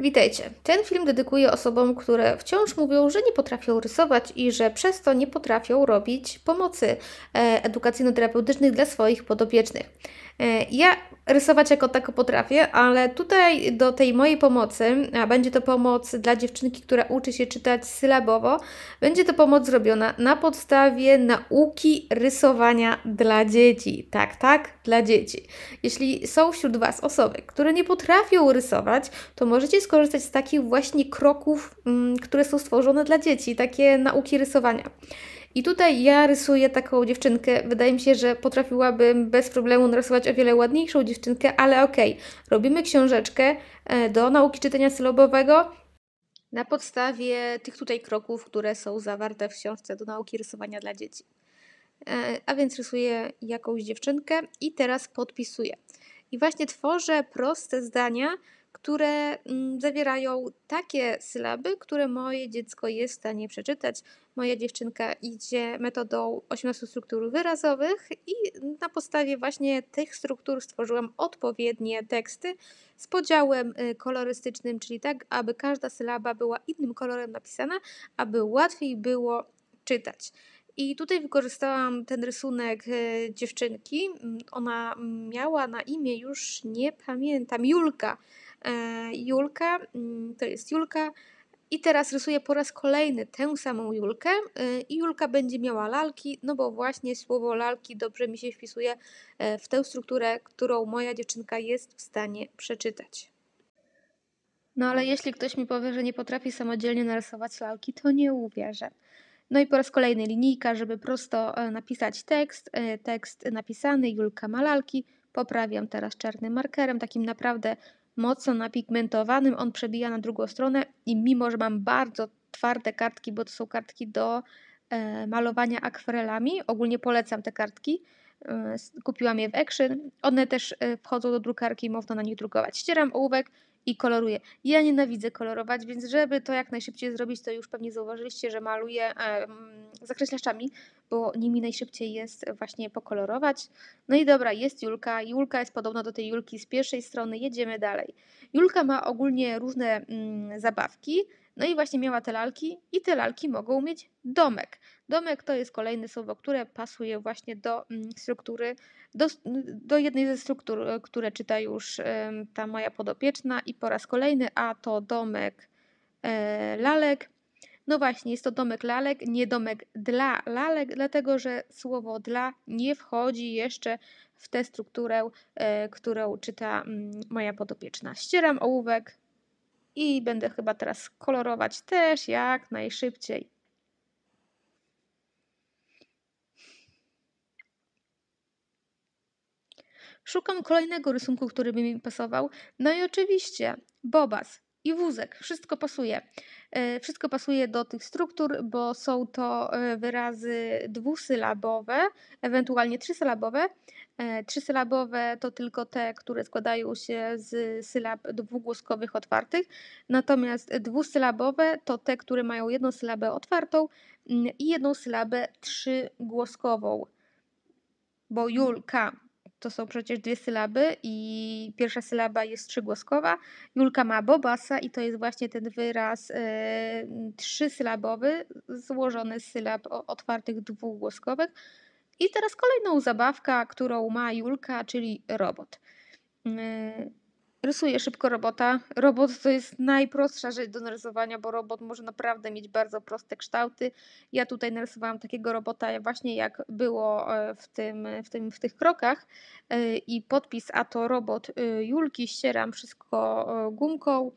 Witajcie. Ten film dedykuję osobom, które wciąż mówią, że nie potrafią rysować i że przez to nie potrafią robić pomocy e, edukacyjno-terapeutycznych dla swoich podobiecznych. E, ja Rysować jako tako potrafię, ale tutaj do tej mojej pomocy, a będzie to pomoc dla dziewczynki, która uczy się czytać sylabowo, będzie to pomoc zrobiona na podstawie nauki rysowania dla dzieci. Tak, tak, dla dzieci. Jeśli są wśród Was osoby, które nie potrafią rysować, to możecie skorzystać z takich właśnie kroków, mm, które są stworzone dla dzieci, takie nauki rysowania. I tutaj ja rysuję taką dziewczynkę. Wydaje mi się, że potrafiłabym bez problemu narysować o wiele ładniejszą dziewczynkę, ale okej, okay. robimy książeczkę e, do nauki czytania sylabowego. Na podstawie tych tutaj kroków, które są zawarte w książce do nauki rysowania dla dzieci. E, a więc rysuję jakąś dziewczynkę i teraz podpisuję. I właśnie tworzę proste zdania, które mm, zawierają takie sylaby, które moje dziecko jest w stanie przeczytać. Moja dziewczynka idzie metodą 18 struktur wyrazowych i na podstawie właśnie tych struktur stworzyłam odpowiednie teksty z podziałem y, kolorystycznym, czyli tak, aby każda sylaba była innym kolorem napisana, aby łatwiej było czytać. I tutaj wykorzystałam ten rysunek y, dziewczynki. Mm, ona miała na imię, już nie pamiętam, Julka. E, Julkę, mm, to jest Julka. I teraz rysuję po raz kolejny tę samą Julkę e, i Julka będzie miała lalki, no bo właśnie słowo lalki dobrze mi się wpisuje e, w tę strukturę, którą moja dziewczynka jest w stanie przeczytać. No ale jeśli ktoś mi powie, że nie potrafi samodzielnie narysować lalki, to nie uwierzę. No i po raz kolejny linijka, żeby prosto napisać tekst. Tekst napisany, Julka ma lalki. Poprawiam teraz czarnym markerem, takim naprawdę mocno napigmentowanym, on przebija na drugą stronę i mimo, że mam bardzo twarde kartki, bo to są kartki do e, malowania akwarelami, ogólnie polecam te kartki, Y, kupiłam je w Action. One też y, wchodzą do drukarki i można na nich drukować. Ścieram ołówek i koloruję. Ja nienawidzę kolorować, więc żeby to jak najszybciej zrobić, to już pewnie zauważyliście, że maluję e, zakreślaczami, bo nimi najszybciej jest właśnie pokolorować. No i dobra, jest Julka. Julka jest podobna do tej Julki z pierwszej strony. Jedziemy dalej. Julka ma ogólnie różne mm, zabawki, no i właśnie miała te lalki i te lalki mogą mieć domek. Domek to jest kolejne słowo, które pasuje właśnie do mm, struktury, do, do jednej ze struktur, e, które czyta już ta moja podopieczna i po raz kolejny, a to domek e, lalek. No właśnie, jest to domek lalek, nie domek dla lalek, dlatego że słowo dla nie wchodzi jeszcze w tę strukturę, e, którą czyta m, mm, moja podopieczna. Ścieram ołówek, i będę chyba teraz kolorować też jak najszybciej. Szukam kolejnego rysunku, który by mi pasował. No i oczywiście, Bobas i wózek. Wszystko pasuje. E, wszystko pasuje do tych struktur, bo są to e, wyrazy dwusylabowe, ewentualnie trzysylabowe. E, trzysylabowe to tylko te, które składają się z sylab dwugłoskowych otwartych, natomiast dwusylabowe to te, które mają jedną sylabę otwartą mm, i jedną sylabę trzygłoskową. Bo Julka to są przecież dwie sylaby i pierwsza sylaba jest trzygłoskowa. Julka ma bobasa i to jest właśnie ten wyraz y, trzysylabowy złożony z sylab otwartych dwugłoskowych. I teraz kolejną zabawka, którą ma Julka, czyli robot. E, Rysuję szybko robota. Robot to jest najprostsza rzecz do narysowania, bo robot może naprawdę mieć bardzo proste kształty. Ja tutaj narysowałam takiego robota właśnie jak było e, w, tym, w, tym, w tych krokach e, i podpis, a to robot e, Julki, ścieram wszystko gumką,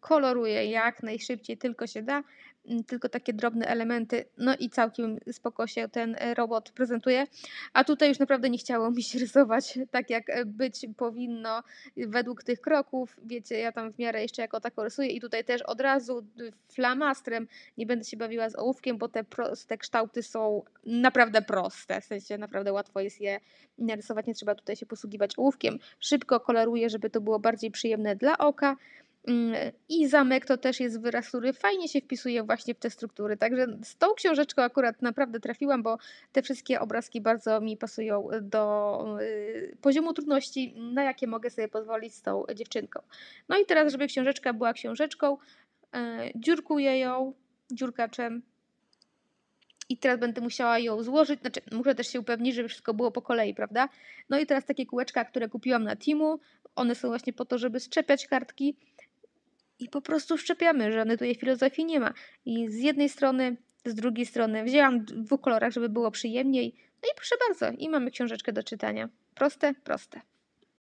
koloruję jak najszybciej tylko się da, Mm, tylko takie drobne elementy, no i całkiem spoko się ten e, robot prezentuje, a tutaj już naprawdę nie chciało mi się rysować tak jak e, być powinno e, według tych kroków, wiecie, ja tam w miarę jeszcze jako tako rysuję i tutaj też od razu flamastrem, nie będę się bawiła z ołówkiem, bo te proste kształty są naprawdę proste, w sensie naprawdę łatwo jest je narysować, nie trzeba tutaj się posługiwać ołówkiem, szybko koloruję, żeby to było bardziej przyjemne dla oka, Mm, I zamek to też jest wyraz, który fajnie się wpisuje właśnie w te struktury. Także z tą książeczką akurat naprawdę trafiłam, bo te wszystkie obrazki bardzo mi pasują do y, poziomu trudności, na jakie mogę sobie pozwolić z tą dziewczynką. No i teraz, żeby książeczka była książeczką, y, dziurkuję ją dziurkaczem. I teraz będę musiała ją złożyć, znaczy muszę też się upewnić, żeby wszystko było po kolei, prawda? No i teraz takie kółeczka, które kupiłam na Timu, one są właśnie po to, żeby szczepiać kartki i po prostu szczepiamy, żadnej tutaj filozofii nie ma. I z jednej strony, z drugiej strony wzięłam w dwóch kolorach, żeby było przyjemniej. No i proszę bardzo, i mamy książeczkę do czytania. Proste, proste.